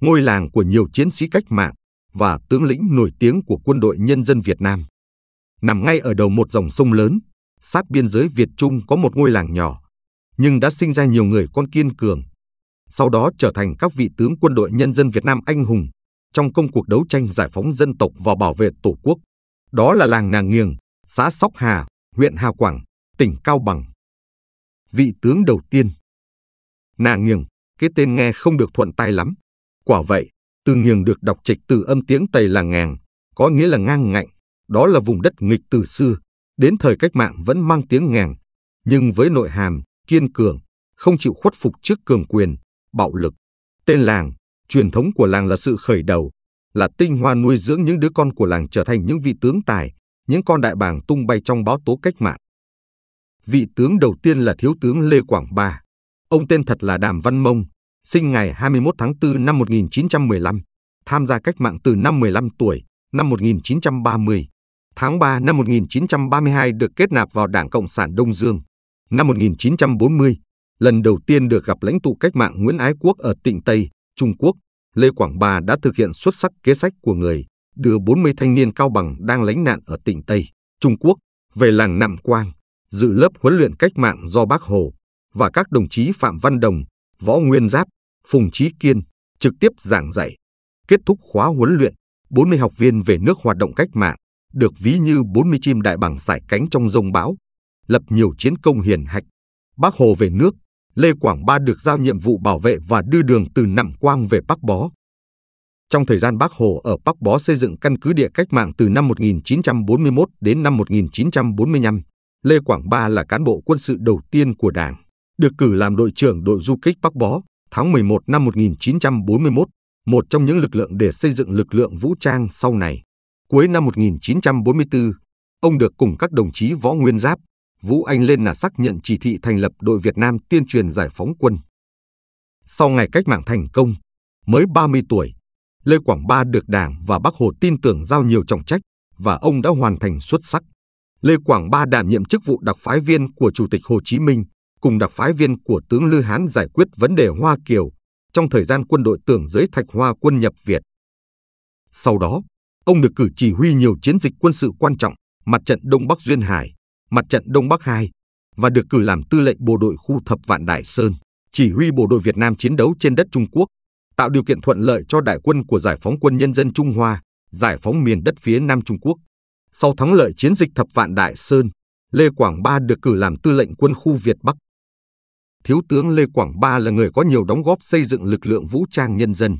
ngôi làng của nhiều chiến sĩ cách mạng và tướng lĩnh nổi tiếng của quân đội nhân dân Việt Nam. Nằm ngay ở đầu một dòng sông lớn, sát biên giới Việt Trung có một ngôi làng nhỏ, nhưng đã sinh ra nhiều người con kiên cường, sau đó trở thành các vị tướng quân đội nhân dân Việt Nam anh hùng trong công cuộc đấu tranh giải phóng dân tộc và bảo vệ Tổ quốc. Đó là làng Nàng Nghiêng, xã Sóc Hà, huyện Hà Quảng, tỉnh Cao Bằng. Vị tướng đầu tiên Nàng Nghiêng, cái tên nghe không được thuận tai lắm, Quả vậy, từ nghiêng được đọc trịch từ âm tiếng Tây là ngang, có nghĩa là ngang ngạnh, đó là vùng đất nghịch từ xưa, đến thời cách mạng vẫn mang tiếng ngang, nhưng với nội hàm, kiên cường, không chịu khuất phục trước cường quyền, bạo lực. Tên làng, truyền thống của làng là sự khởi đầu, là tinh hoa nuôi dưỡng những đứa con của làng trở thành những vị tướng tài, những con đại bàng tung bay trong báo tố cách mạng. Vị tướng đầu tiên là thiếu tướng Lê Quảng Ba. Ông tên thật là Đàm Văn Mông, sinh ngày 21 tháng 4 năm 1915, tham gia cách mạng từ năm 15 tuổi, năm 1930. Tháng 3 năm 1932 được kết nạp vào Đảng Cộng sản Đông Dương. Năm 1940, lần đầu tiên được gặp lãnh tụ cách mạng Nguyễn Ái Quốc ở tỉnh Tây, Trung Quốc, Lê Quảng Bà đã thực hiện xuất sắc kế sách của người, đưa 40 thanh niên cao bằng đang lánh nạn ở tỉnh Tây, Trung Quốc, về làng Nạm Quang, dự lớp huấn luyện cách mạng do Bác Hồ và các đồng chí Phạm Văn Đồng, Võ Nguyên Giáp, Phùng Chí Kiên trực tiếp giảng dạy. Kết thúc khóa huấn luyện, 40 học viên về nước hoạt động cách mạng, được ví như 40 chim đại bàng giải cánh trong rông bão, lập nhiều chiến công hiển hạch. Bác Hồ về nước, Lê Quảng Ba được giao nhiệm vụ bảo vệ và đưa đường từ Nằm Quang về Bắc Bó. Trong thời gian Bác Hồ ở Bắc Bó xây dựng căn cứ địa cách mạng từ năm 1941 đến năm 1945, Lê Quảng Ba là cán bộ quân sự đầu tiên của Đảng, được cử làm đội trưởng đội du kích Bắc Bó tháng 11 năm 1941, một trong những lực lượng để xây dựng lực lượng vũ trang sau này. Cuối năm 1944, ông được cùng các đồng chí Võ Nguyên Giáp, Vũ Anh lên là xác nhận chỉ thị thành lập đội Việt Nam tuyên truyền giải phóng quân. Sau ngày cách mạng thành công, mới 30 tuổi, Lê Quảng Ba được Đảng và Bác Hồ tin tưởng giao nhiều trọng trách và ông đã hoàn thành xuất sắc. Lê Quảng Ba đảm nhiệm chức vụ đặc phái viên của Chủ tịch Hồ Chí Minh cùng đặc phái viên của tướng Lư Hán giải quyết vấn đề Hoa Kiều trong thời gian quân đội tưởng giới Thạch Hoa quân nhập Việt. Sau đó, ông được cử chỉ huy nhiều chiến dịch quân sự quan trọng, mặt trận Đông Bắc Duyên Hải, mặt trận Đông Bắc Hai và được cử làm tư lệnh bộ đội khu thập vạn Đại Sơn, chỉ huy bộ đội Việt Nam chiến đấu trên đất Trung Quốc, tạo điều kiện thuận lợi cho đại quân của Giải phóng quân nhân dân Trung Hoa, giải phóng miền đất phía Nam Trung Quốc. Sau thắng lợi chiến dịch thập vạn Đại Sơn, Lê Quảng Ba được cử làm tư lệnh quân khu Việt Bắc, Thiếu tướng Lê Quảng Ba là người có nhiều đóng góp xây dựng lực lượng vũ trang nhân dân.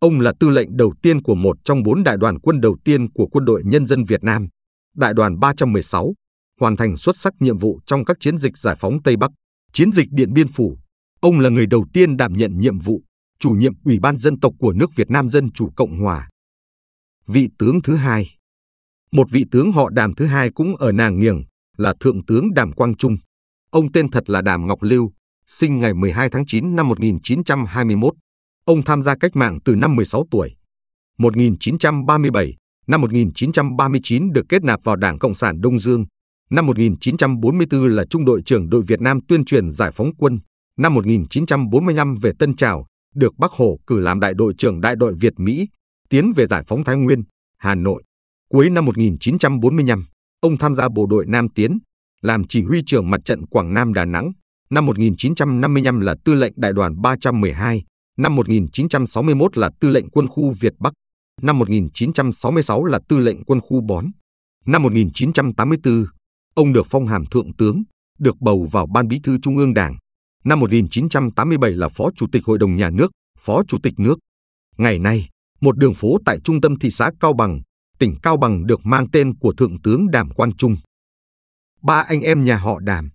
Ông là tư lệnh đầu tiên của một trong bốn đại đoàn quân đầu tiên của Quân đội Nhân dân Việt Nam, Đại đoàn 316, hoàn thành xuất sắc nhiệm vụ trong các chiến dịch giải phóng Tây Bắc, chiến dịch Điện Biên Phủ. Ông là người đầu tiên đảm nhận nhiệm vụ chủ nhiệm Ủy ban Dân tộc của nước Việt Nam Dân Chủ Cộng Hòa. Vị tướng thứ hai Một vị tướng họ đàm thứ hai cũng ở nàng nghiêng là Thượng tướng Đàm Quang Trung. Ông tên thật là Đàm Ngọc Lưu, sinh ngày 12 tháng 9 năm 1921. Ông tham gia cách mạng từ năm 16 tuổi. 1937, năm 1939 được kết nạp vào Đảng Cộng sản Đông Dương. Năm 1944 là trung đội trưởng đội Việt Nam tuyên truyền giải phóng quân. Năm 1945 về Tân Trào, được Bắc Hồ cử làm đại đội trưởng đại đội Việt Mỹ, tiến về giải phóng Thái Nguyên, Hà Nội. Cuối năm 1945, ông tham gia bộ đội Nam Tiến, làm chỉ huy trưởng mặt trận Quảng Nam Đà Nẵng năm 1955 là tư lệnh đại đoàn 312, năm 1961 là tư lệnh quân khu Việt Bắc, năm 1966 là tư lệnh quân khu Bón. Năm 1984, ông được phong hàm thượng tướng, được bầu vào Ban Bí thư Trung ương Đảng. Năm 1987 là Phó Chủ tịch Hội đồng Nhà nước, Phó Chủ tịch nước. Ngày nay, một đường phố tại trung tâm thị xã Cao Bằng, tỉnh Cao Bằng được mang tên của Thượng tướng Đàm Quang Trung. Ba anh em nhà họ Đàm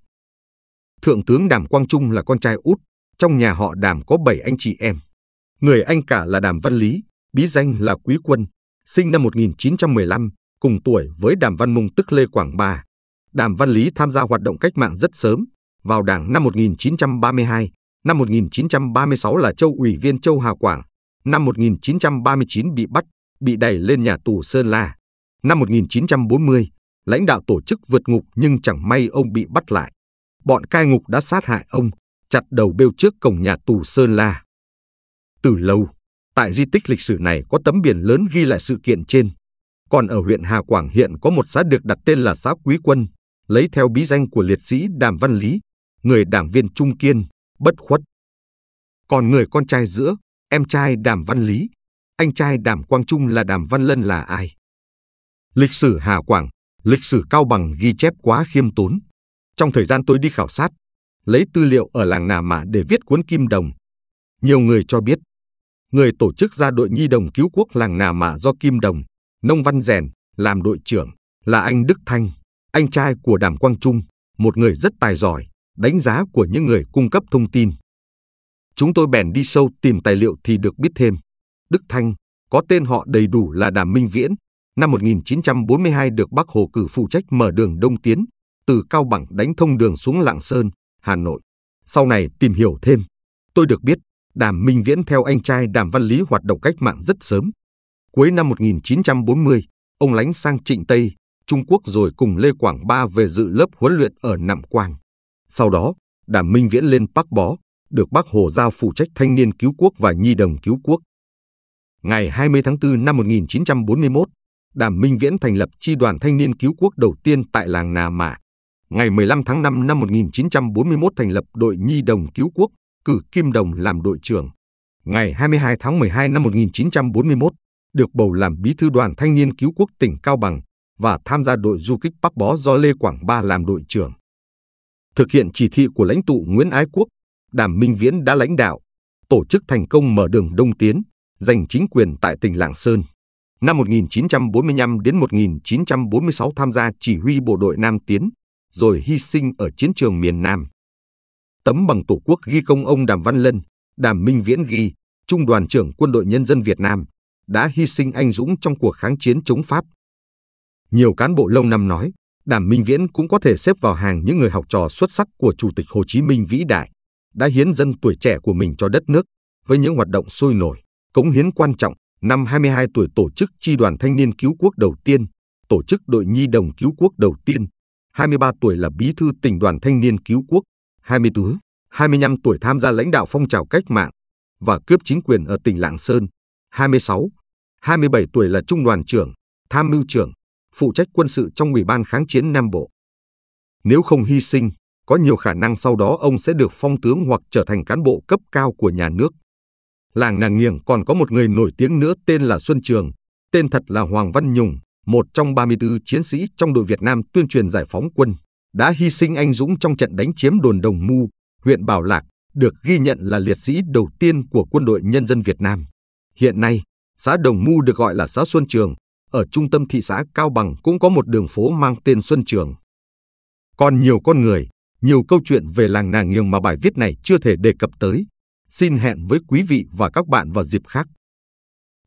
Thượng tướng Đàm Quang Trung là con trai út, trong nhà họ Đàm có 7 anh chị em. Người anh cả là Đàm Văn Lý, bí danh là Quý Quân, sinh năm 1915, cùng tuổi với Đàm Văn Mung tức Lê Quảng Ba. Đàm Văn Lý tham gia hoạt động cách mạng rất sớm, vào Đảng năm 1932, năm 1936 là châu ủy viên châu Hà Quảng, năm 1939 bị bắt, bị đẩy lên nhà tù Sơn La. Năm 1940, lãnh đạo tổ chức vượt ngục nhưng chẳng may ông bị bắt lại bọn cai ngục đã sát hại ông, chặt đầu bêu trước cổng nhà tù Sơn La. Từ lâu, tại di tích lịch sử này có tấm biển lớn ghi lại sự kiện trên. Còn ở huyện Hà Quảng hiện có một xã được đặt tên là xã Quý Quân, lấy theo bí danh của liệt sĩ Đàm Văn Lý, người đảng viên trung kiên, bất khuất. Còn người con trai giữa, em trai Đàm Văn Lý, anh trai Đàm Quang Trung là Đàm Văn Lân là ai? Lịch sử Hà Quảng, lịch sử Cao Bằng ghi chép quá khiêm tốn, trong thời gian tôi đi khảo sát, lấy tư liệu ở làng Nà mạ để viết cuốn Kim Đồng, nhiều người cho biết, người tổ chức ra đội nhi đồng cứu quốc làng Nà mạ do Kim Đồng, nông văn rèn, làm đội trưởng là anh Đức Thanh, anh trai của Đàm Quang Trung, một người rất tài giỏi, đánh giá của những người cung cấp thông tin. Chúng tôi bèn đi sâu tìm tài liệu thì được biết thêm. Đức Thanh, có tên họ đầy đủ là Đàm Minh Viễn, năm 1942 được Bác Hồ cử phụ trách mở đường Đông Tiến, từ Cao Bằng đánh thông đường xuống Lạng Sơn, Hà Nội. Sau này tìm hiểu thêm, tôi được biết Đàm Minh Viễn theo anh trai Đàm Văn Lý hoạt động cách mạng rất sớm. Cuối năm 1940, ông lánh sang Trịnh Tây, Trung Quốc rồi cùng Lê Quảng Ba về dự lớp huấn luyện ở Nạm Quang. Sau đó, Đàm Minh Viễn lên Bắc Bó, được Bác Hồ giao phụ trách thanh niên cứu quốc và nhi đồng cứu quốc. Ngày 20 tháng 4 năm 1941, Đàm Minh Viễn thành lập chi đoàn thanh niên cứu quốc đầu tiên tại làng Nà Mả, ngày 15 tháng 5 năm 1941 thành lập đội Nhi đồng Cứu quốc, cử Kim Đồng làm đội trưởng. Ngày 22 tháng 12 năm 1941, được bầu làm bí thư đoàn thanh niên cứu quốc tỉnh Cao Bằng và tham gia đội du kích Bắc Bó do Lê Quảng Ba làm đội trưởng. Thực hiện chỉ thị của lãnh tụ Nguyễn Ái Quốc, Đàm Minh Viễn đã lãnh đạo, tổ chức thành công mở đường Đông Tiến, giành chính quyền tại tỉnh Lạng Sơn. Năm 1945 đến 1946 tham gia chỉ huy bộ đội Nam Tiến, rồi hy sinh ở chiến trường miền Nam. Tấm bằng Tổ quốc ghi công ông Đàm Văn Lân, Đàm Minh Viễn ghi, Trung đoàn trưởng Quân đội Nhân dân Việt Nam, đã hy sinh anh dũng trong cuộc kháng chiến chống Pháp. Nhiều cán bộ lâu năm nói, Đàm Minh Viễn cũng có thể xếp vào hàng những người học trò xuất sắc của Chủ tịch Hồ Chí Minh vĩ đại, đã hiến dân tuổi trẻ của mình cho đất nước với những hoạt động sôi nổi, cống hiến quan trọng. Năm 22 tuổi tổ chức chi đoàn thanh niên cứu quốc đầu tiên, tổ chức đội nhi đồng cứu quốc đầu tiên, 23 tuổi là bí thư tỉnh đoàn thanh niên cứu quốc, 24, 25 tuổi tham gia lãnh đạo phong trào cách mạng và cướp chính quyền ở tỉnh Lạng Sơn, 26, 27 tuổi là trung đoàn trưởng, tham mưu trưởng, phụ trách quân sự trong Ủy ban kháng chiến Nam Bộ. Nếu không hy sinh, có nhiều khả năng sau đó ông sẽ được phong tướng hoặc trở thành cán bộ cấp cao của nhà nước. Làng Nàng Nghiêng còn có một người nổi tiếng nữa tên là Xuân Trường, tên thật là Hoàng Văn Nhùng, một trong 34 chiến sĩ trong đội Việt Nam tuyên truyền giải phóng quân, đã hy sinh anh dũng trong trận đánh chiếm đồn Đồng Mu, huyện Bảo Lạc, được ghi nhận là liệt sĩ đầu tiên của quân đội nhân dân Việt Nam. Hiện nay, xã Đồng Mu được gọi là xã Xuân Trường, ở trung tâm thị xã Cao Bằng cũng có một đường phố mang tên Xuân Trường. Còn nhiều con người, nhiều câu chuyện về làng nàng nghiêng mà bài viết này chưa thể đề cập tới. Xin hẹn với quý vị và các bạn vào dịp khác.